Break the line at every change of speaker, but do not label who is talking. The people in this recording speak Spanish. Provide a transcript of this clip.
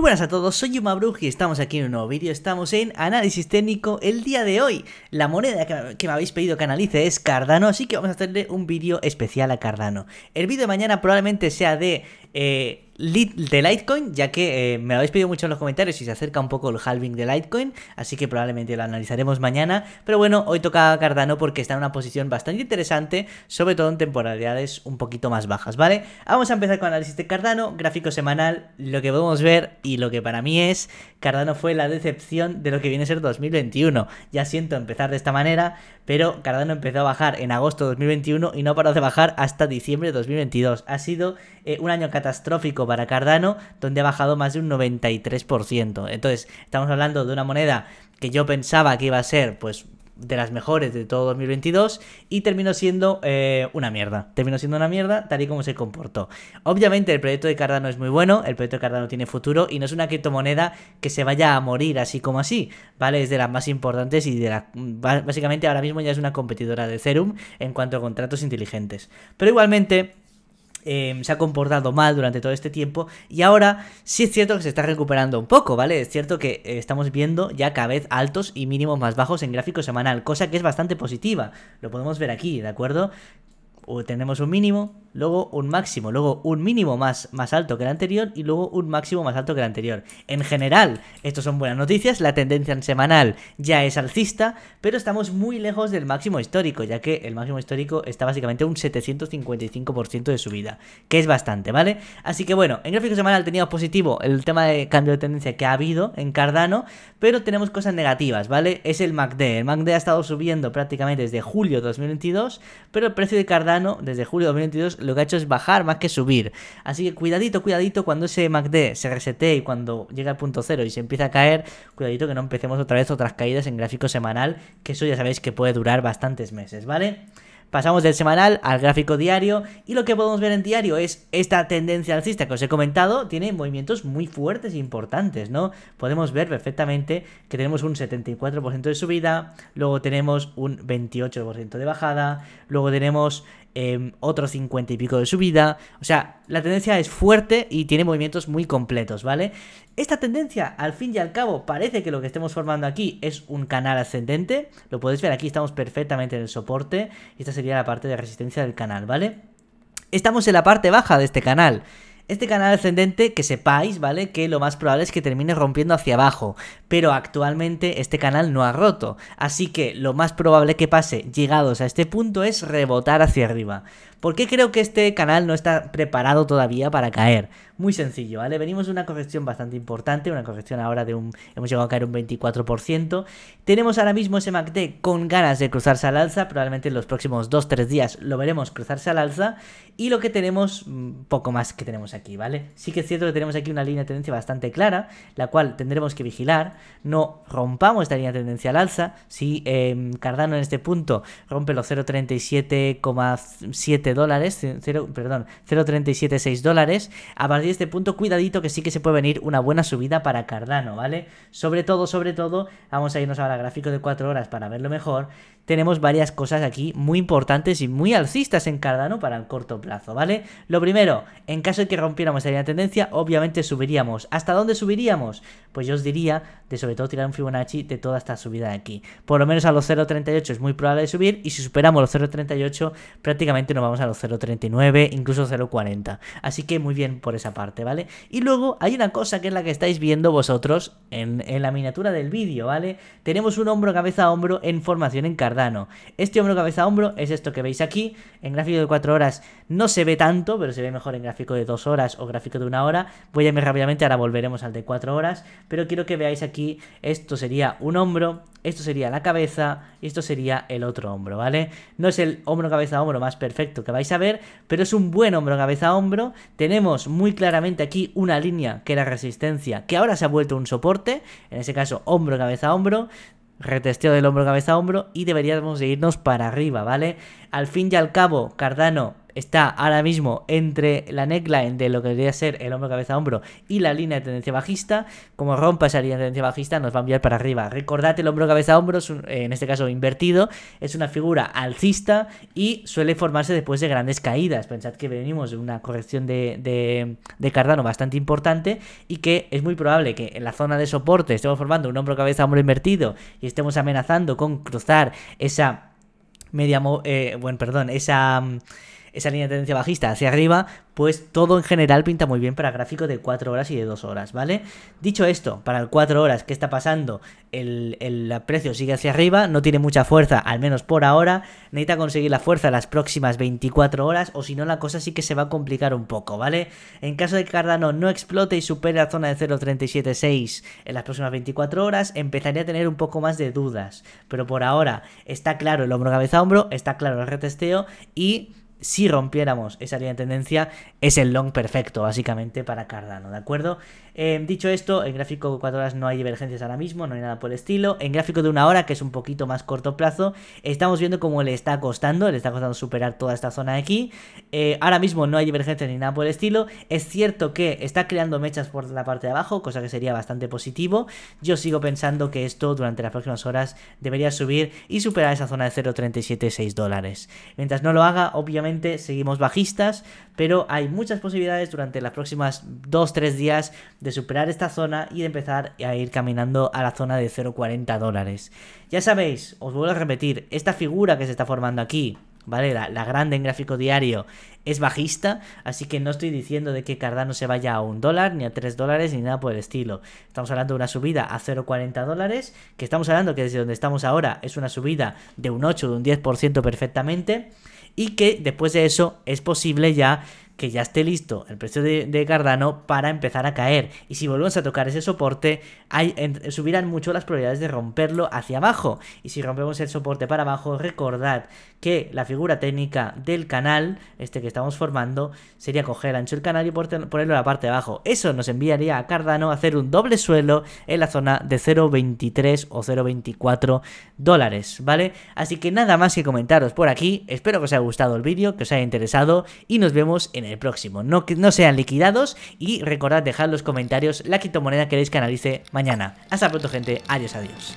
Muy buenas a todos, soy Yuma Brug y estamos aquí en un nuevo vídeo, estamos en análisis técnico el día de hoy. La moneda que, que me habéis pedido que analice es Cardano, así que vamos a hacerle un vídeo especial a Cardano. El vídeo de mañana probablemente sea de eh, de Litecoin, ya que eh, me lo habéis pedido mucho en los comentarios y se acerca un poco el halving de Litecoin, así que probablemente lo analizaremos mañana. Pero bueno, hoy toca Cardano porque está en una posición bastante interesante, sobre todo en temporalidades un poquito más bajas, ¿vale? Vamos a empezar con análisis de Cardano, gráfico semanal, lo que podemos ver y lo que para mí es, Cardano fue la decepción de lo que viene a ser 2021. Ya siento empezar de esta manera, pero Cardano empezó a bajar en agosto de 2021 y no paró de bajar hasta diciembre de 2022. Ha sido eh, un año catastrófico para Cardano, donde ha bajado más de un 93%. Entonces, estamos hablando de una moneda que yo pensaba que iba a ser, pues, de las mejores de todo 2022 y terminó siendo eh, una mierda. Terminó siendo una mierda tal y como se comportó. Obviamente el proyecto de Cardano es muy bueno, el proyecto de Cardano tiene futuro y no es una criptomoneda que se vaya a morir así como así, ¿vale? Es de las más importantes y de la... Básicamente ahora mismo ya es una competidora de Serum en cuanto a contratos inteligentes. Pero igualmente... Em, se ha comportado mal durante todo este tiempo y ahora sí es cierto que se está recuperando un poco, ¿vale? Es cierto que eh, estamos viendo ya cada vez altos y mínimos más bajos en gráfico semanal, cosa que es bastante positiva, lo podemos ver aquí, ¿de acuerdo? tenemos un mínimo, luego un máximo, luego un mínimo más, más alto que el anterior y luego un máximo más alto que el anterior. En general, Esto son buenas noticias, la tendencia en semanal ya es alcista, pero estamos muy lejos del máximo histórico, ya que el máximo histórico está básicamente un 755% de subida, que es bastante, ¿vale? Así que bueno, en gráfico semanal tenía positivo el tema de cambio de tendencia que ha habido en Cardano, pero tenemos cosas negativas, ¿vale? Es el MACD, el MACD ha estado subiendo prácticamente desde julio de 2022, pero el precio de Cardano desde julio de 2022, lo que ha hecho es bajar más que subir. Así que cuidadito, cuidadito, cuando ese MACD se resete y cuando llega al punto cero y se empieza a caer, cuidadito que no empecemos otra vez otras caídas en gráfico semanal, que eso ya sabéis que puede durar bastantes meses, ¿vale? Pasamos del semanal al gráfico diario y lo que podemos ver en diario es esta tendencia alcista que os he comentado, tiene movimientos muy fuertes e importantes, ¿no? Podemos ver perfectamente que tenemos un 74% de subida, luego tenemos un 28% de bajada, luego tenemos Em, otro otros 50 y pico de subida. O sea, la tendencia es fuerte y tiene movimientos muy completos, ¿vale? Esta tendencia, al fin y al cabo, parece que lo que estemos formando aquí es un canal ascendente. Lo podéis ver aquí, estamos perfectamente en el soporte. Y esta sería la parte de resistencia del canal, ¿vale? Estamos en la parte baja de este canal. Este canal ascendente, que sepáis, ¿vale? Que lo más probable es que termine rompiendo hacia abajo, pero actualmente este canal no ha roto, así que lo más probable que pase llegados a este punto es rebotar hacia arriba. ¿Por qué creo que este canal no está preparado todavía para caer? Muy sencillo, ¿vale? Venimos de una corrección bastante importante, una corrección ahora de un... hemos llegado a caer un 24%. Tenemos ahora mismo ese MACD con ganas de cruzarse al alza, probablemente en los próximos 2-3 días lo veremos cruzarse al alza. Y lo que tenemos, mm, poco más que tenemos aquí, ¿vale? Sí que es cierto que tenemos aquí una línea de tendencia bastante clara, la cual tendremos que vigilar, no rompamos esta línea de tendencia al alza, si em, Cardano en este punto rompe los 0.37,7 dólares, perdón, 0,376 dólares. A partir de este punto, cuidadito que sí que se puede venir una buena subida para Cardano, ¿vale? Sobre todo, sobre todo, vamos a irnos ahora al gráfico de 4 horas para verlo mejor. Tenemos varias cosas aquí muy importantes y muy alcistas en Cardano para el corto plazo, ¿vale? Lo primero, en caso de que rompiéramos la tendencia, obviamente subiríamos. ¿Hasta dónde subiríamos? Pues yo os diría de sobre todo tirar un Fibonacci de toda esta subida de aquí. Por lo menos a los 0.38 es muy probable de subir y si superamos los 0.38 prácticamente no vamos a los 0.39, incluso 0.40. Así que muy bien por esa parte, ¿vale? Y luego hay una cosa que es la que estáis viendo vosotros en, la miniatura del vídeo, ¿vale? Tenemos un hombro cabeza hombro en formación en Cardano. Este hombro cabeza hombro es esto que veis aquí. En gráfico de 4 horas no se ve tanto, pero se ve mejor en gráfico de 2 horas o gráfico de 1 hora. Voy a irme rápidamente, ahora volveremos al de 4 horas. Pero quiero que veáis aquí, esto sería un hombro, esto sería la cabeza y esto sería el otro hombro, ¿vale? No es el hombro cabeza hombro más perfecto que vais a ver, pero es un buen hombro cabeza a hombro. Tenemos muy claramente aquí una línea que era resistencia, que ahora se ha vuelto un soporte, en ese caso hombro cabeza a hombro, retesteo del hombro cabeza a hombro y deberíamos seguirnos irnos para arriba, ¿vale? Al fin y al cabo, Cardano está ahora mismo entre la neckline de lo que debería ser el hombro cabeza hombro y la línea de tendencia bajista. Como rompa esa línea de tendencia bajista, nos va a enviar para arriba. Recordad, el hombro cabeza hombro, eh, en este caso invertido, es una figura alcista y suele formarse después de grandes caídas. Pensad que venimos de una corrección de, de, de Cardano bastante importante y que es muy probable que en la zona de soporte estemos formando un hombro cabeza hombro invertido y estemos amenazando con cruzar esa media, eh, bueno, perdón, esa mm, esa línea de tendencia bajista hacia arriba, pues todo en general pinta muy bien para gráfico de 4 horas y de 2 horas, ¿vale? Dicho esto, para el 4 horas, ¿qué está pasando? El, precio sigue hacia arriba, no tiene mucha fuerza, al menos por ahora, necesita conseguir la fuerza las próximas 24 horas o si no la cosa sí que se va a complicar un poco, ¿vale? En caso de que Cardano no explote y supere la zona de 0.376 en las próximas 24 horas, empezaría a tener un poco más de dudas, pero por ahora está claro el hombro cabeza hombro, está claro el retesteo y si rompiéramos esa línea de tendencia, es el long perfecto, básicamente, para Cardano, ¿de acuerdo? Em, dicho esto, en gráfico de 4 horas no hay divergencias ahora mismo, no hay nada por el estilo. En gráfico de una hora, que es un poquito más corto plazo, estamos viendo cómo le está costando, le está costando superar toda esta zona de aquí. Eh, ahora mismo no hay divergencias ni nada por el estilo. Es cierto que está creando mechas por la parte de abajo, cosa que sería bastante positivo. Yo sigo pensando que esto durante las próximas horas debería subir y superar esa zona de 0.376 dólares. Mientras no lo haga, obviamente seguimos bajistas, pero hay muchas posibilidades durante las próximas 2-3 días superar esta zona y de empezar a ir caminando a la zona de 0,40 dólares. Ya sabéis, os vuelvo a repetir, esta figura que se está formando aquí, ¿vale? La, la, grande en gráfico diario es bajista, así que no estoy diciendo de que Cardano se vaya a un dólar, ni a tres dólares, ni nada por el estilo. Estamos hablando de una subida a 0,40 dólares, que estamos hablando que desde donde estamos ahora es una subida de un 8, de un 10% perfectamente, y que después de eso es posible ya que ya esté listo el precio de, Cardano para empezar a caer. Y si volvemos a tocar ese soporte, subirán mucho las probabilidades de romperlo hacia abajo. Y si rompemos el soporte para abajo, recordad que la figura técnica del canal, este que estamos formando, sería coger el ancho el canal y ponerlo en la parte de abajo. Eso nos enviaría a Cardano a hacer un doble suelo en la zona de 0.23 o 0.24 dólares, ¿vale? Así que nada más que comentaros por aquí. Espero que os haya gustado el vídeo, que os haya interesado y nos vemos en el el próximo. No, no sean liquidados y recordad dejar en los comentarios la criptomoneda que queréis que analice mañana. Hasta pronto gente, adiós, adiós.